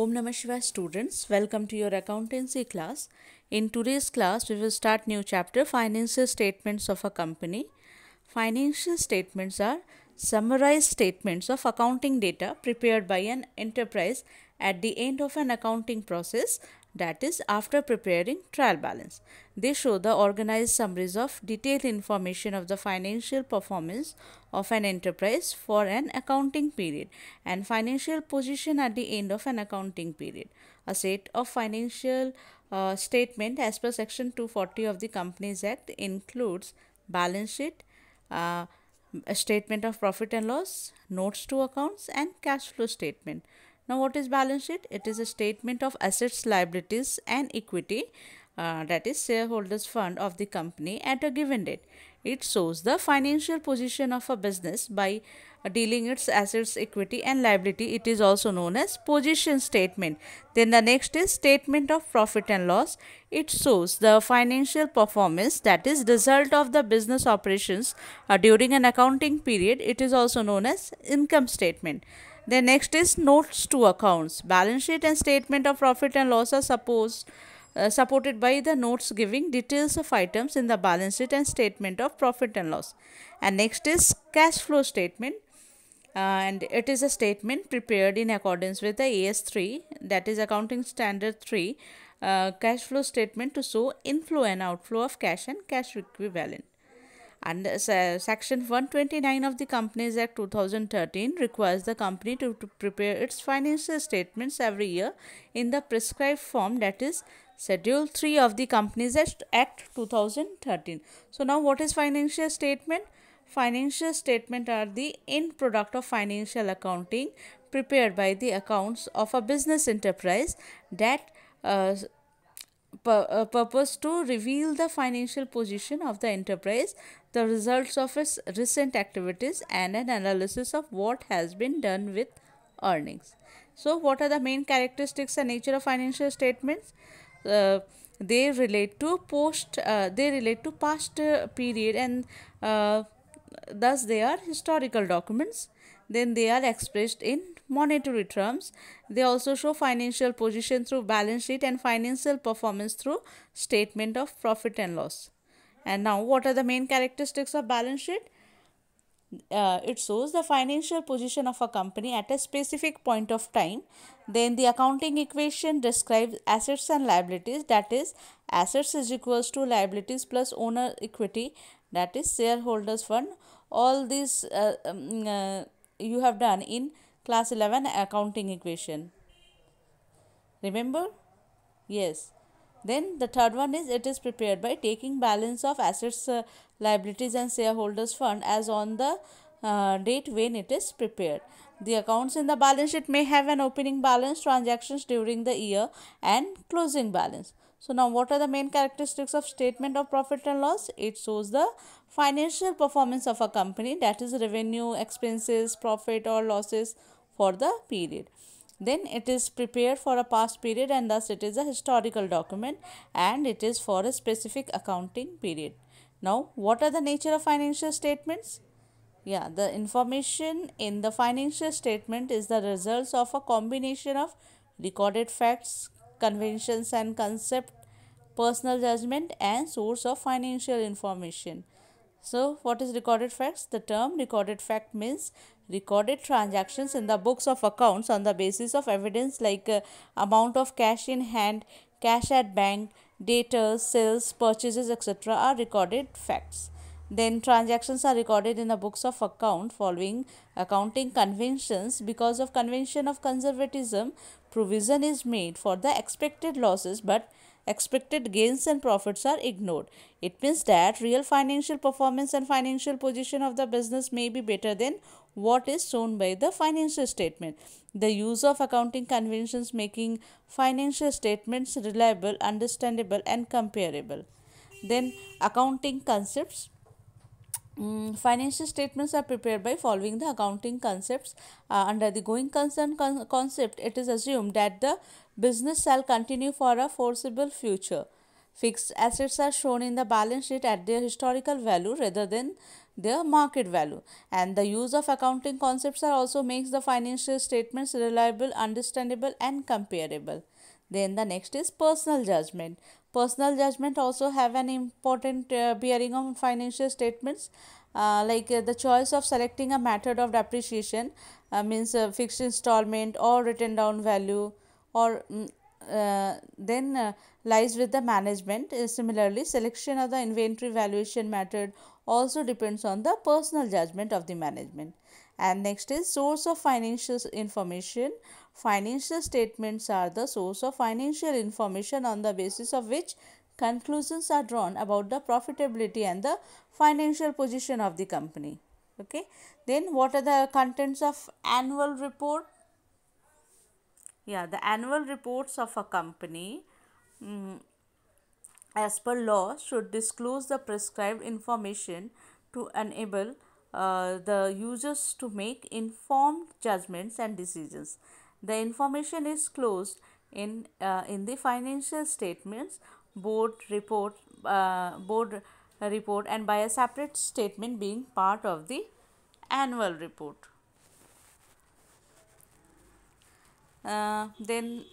Om Namah Shivaya students, welcome to your accountancy class. In today's class, we will start new chapter Financial Statements of a Company. Financial statements are summarized statements of accounting data prepared by an enterprise at the end of an accounting process that is after preparing trial balance. They show the organized summaries of detailed information of the financial performance of an enterprise for an accounting period and financial position at the end of an accounting period. A set of financial uh, statement as per section 240 of the Companies Act includes balance sheet, uh, statement of profit and loss, notes to accounts and cash flow statement. Now what is balance sheet? It is a statement of assets, liabilities and equity uh, that is shareholders fund of the company at a given date. It shows the financial position of a business by dealing its assets, equity and liability. It is also known as position statement. Then the next is statement of profit and loss. It shows the financial performance that is result of the business operations uh, during an accounting period. It is also known as income statement. Then next is notes to accounts. Balance sheet and statement of profit and loss are supposed uh, supported by the notes giving details of items in the balance sheet and statement of profit and loss. And next is cash flow statement. Uh, and it is a statement prepared in accordance with the AS3 that is accounting standard 3 uh, cash flow statement to show inflow and outflow of cash and cash equivalent. And uh, Section 129 of the Companies Act 2013 requires the company to, to prepare its financial statements every year in the prescribed form that is Schedule 3 of the Companies Act 2013. So now what is financial statement? Financial statement are the end product of financial accounting prepared by the accounts of a business enterprise that uh, uh, purpose to reveal the financial position of the enterprise, the results of its recent activities, and an analysis of what has been done with earnings. So, what are the main characteristics and nature of financial statements? Uh, they relate to post. Uh, they relate to past uh, period and uh, thus they are historical documents then they are expressed in monetary terms they also show financial position through balance sheet and financial performance through statement of profit and loss and now what are the main characteristics of balance sheet uh, it shows the financial position of a company at a specific point of time. Then the accounting equation describes assets and liabilities that is assets is equals to liabilities plus owner equity that is shareholders fund all these uh, um, uh, you have done in class 11 accounting equation remember yes then the third one is it is prepared by taking balance of assets uh, liabilities and shareholders fund as on the uh, date when it is prepared. The accounts in the balance sheet may have an opening balance, transactions during the year and closing balance. So now what are the main characteristics of statement of profit and loss? It shows the financial performance of a company that is revenue, expenses, profit or losses for the period. Then it is prepared for a past period and thus it is a historical document and it is for a specific accounting period. Now what are the nature of financial statements? yeah the information in the financial statement is the results of a combination of recorded facts conventions and concept personal judgment and source of financial information so what is recorded facts the term recorded fact means recorded transactions in the books of accounts on the basis of evidence like uh, amount of cash in hand cash at bank data sales purchases etc are recorded facts then transactions are recorded in the books of account following accounting conventions. Because of convention of conservatism, provision is made for the expected losses but expected gains and profits are ignored. It means that real financial performance and financial position of the business may be better than what is shown by the financial statement. The use of accounting conventions making financial statements reliable, understandable and comparable. Then accounting concepts Mm, financial statements are prepared by following the accounting concepts. Uh, under the going concern con concept, it is assumed that the business shall continue for a foreseeable future. Fixed assets are shown in the balance sheet at their historical value rather than their market value. And the use of accounting concepts are also makes the financial statements reliable, understandable and comparable. Then the next is personal judgment personal judgment also have an important uh, bearing on financial statements uh, like uh, the choice of selecting a method of depreciation uh, means uh, fixed installment or written down value or um, then lies with the management similarly selection of the inventory valuation method also depends on the personal judgment of the management and next is source of financial information financial statements are the source of financial information on the basis of which conclusions are drawn about the profitability and the financial position of the company okay then what are the contents of annual report yeah the annual reports of a company mm, as per law should disclose the prescribed information to enable uh, the users to make informed judgments and decisions. The information is closed in uh, in the financial statements, board report, uh, board report, and by a separate statement being part of the annual report. Uh, then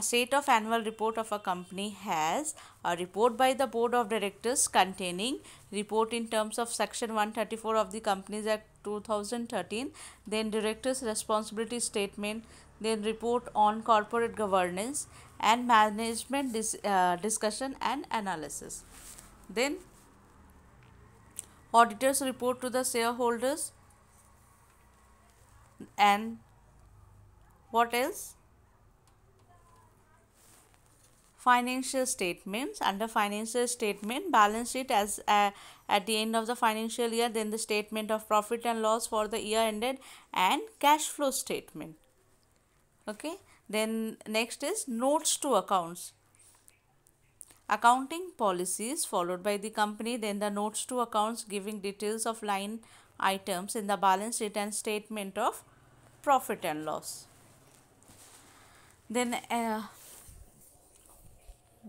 a state of annual report of a company has a report by the board of directors containing report in terms of section 134 of the Companies Act 2013, then directors responsibility statement, then report on corporate governance and management dis uh, discussion and analysis. Then auditors report to the shareholders and what else? financial statements under financial statement balance sheet as uh, at the end of the financial year then the statement of profit and loss for the year ended and cash flow statement okay then next is notes to accounts accounting policies followed by the company then the notes to accounts giving details of line items in the balance sheet and statement of profit and loss then uh,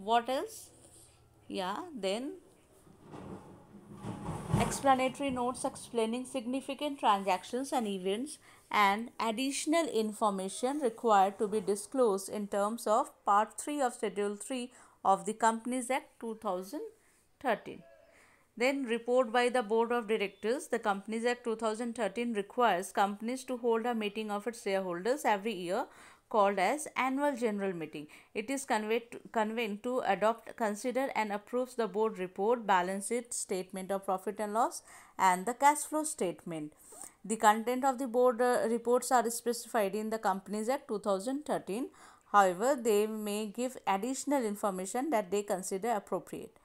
what else yeah then explanatory notes explaining significant transactions and events and additional information required to be disclosed in terms of part 3 of schedule 3 of the companies act 2013 then report by the board of directors the companies act 2013 requires companies to hold a meeting of its shareholders every year called as annual general meeting. It is convened to, convened to adopt, consider and approves the board report, balance sheet, statement of profit and loss and the cash flow statement. The content of the board uh, reports are specified in the Companies Act 2013. However, they may give additional information that they consider appropriate.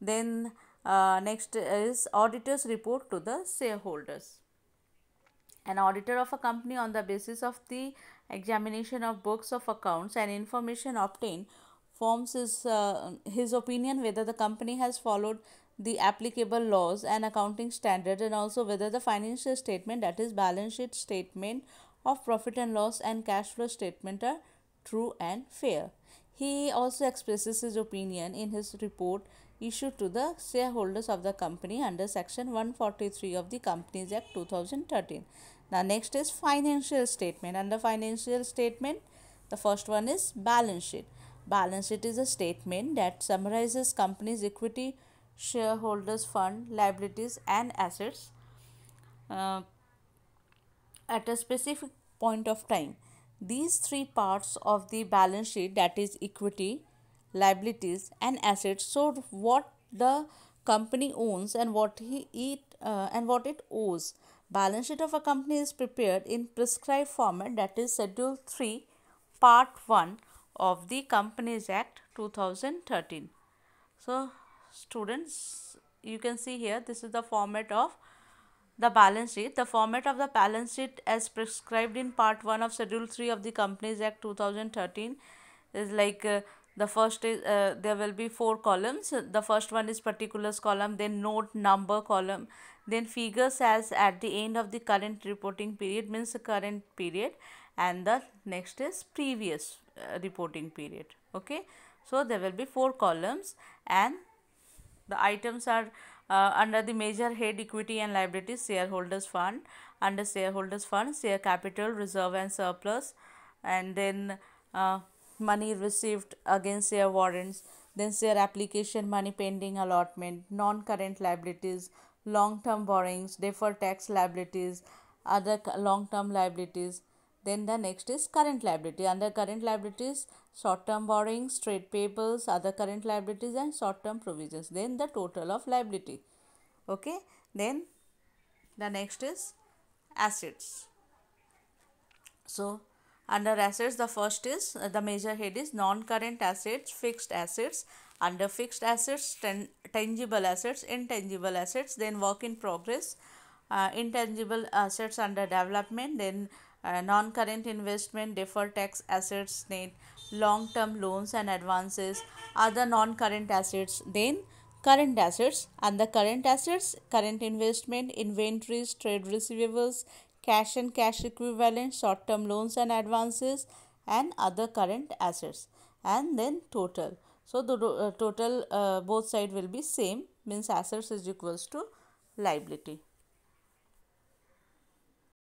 Then uh, next is auditor's report to the shareholders. An auditor of a company on the basis of the examination of books of accounts and information obtained forms his, uh, his opinion whether the company has followed the applicable laws and accounting standards, and also whether the financial statement that is balance sheet statement of profit and loss and cash flow statement are true and fair. He also expresses his opinion in his report issued to the shareholders of the company under section 143 of the Companies Act 2013. Now next is financial statement. Under financial statement, the first one is balance sheet. Balance sheet is a statement that summarizes company's equity, shareholders fund, liabilities and assets uh, at a specific point of time. These three parts of the balance sheet that is equity, liabilities and assets show what the company owns and what he it uh, and what it owes Balance sheet of a company is prepared in prescribed format that is Schedule 3 Part 1 of the Companies Act 2013. So students you can see here this is the format of the balance sheet. The format of the balance sheet as prescribed in part 1 of schedule 3 of the Companies Act 2013 is like uh, the first is uh, there will be four columns. The first one is particulars column then note number column then figures as at the end of the current reporting period means the current period and the next is previous uh, reporting period okay so there will be four columns and the items are uh, under the major head equity and liabilities shareholders fund under shareholders fund share capital reserve and surplus and then uh, money received against share warrants then share application money pending allotment non current liabilities long term borrowings, deferred tax liabilities, other long term liabilities. Then the next is current liability. Under current liabilities, short term borrowings, trade payables, other current liabilities, and short term provisions. Then the total of liability. Okay. Then the next is assets. So, under assets, the first is uh, the major head is non current assets, fixed assets, under fixed assets, ten, tangible assets, intangible assets, then work in progress, uh, intangible assets under development, then uh, non-current investment, deferred tax assets, then long-term loans and advances, other non-current assets, then current assets and the current assets, current investment, inventories, trade receivables, cash and cash equivalents, short-term loans and advances and other current assets and then total so, the uh, total uh, both side will be same means assets is equals to liability.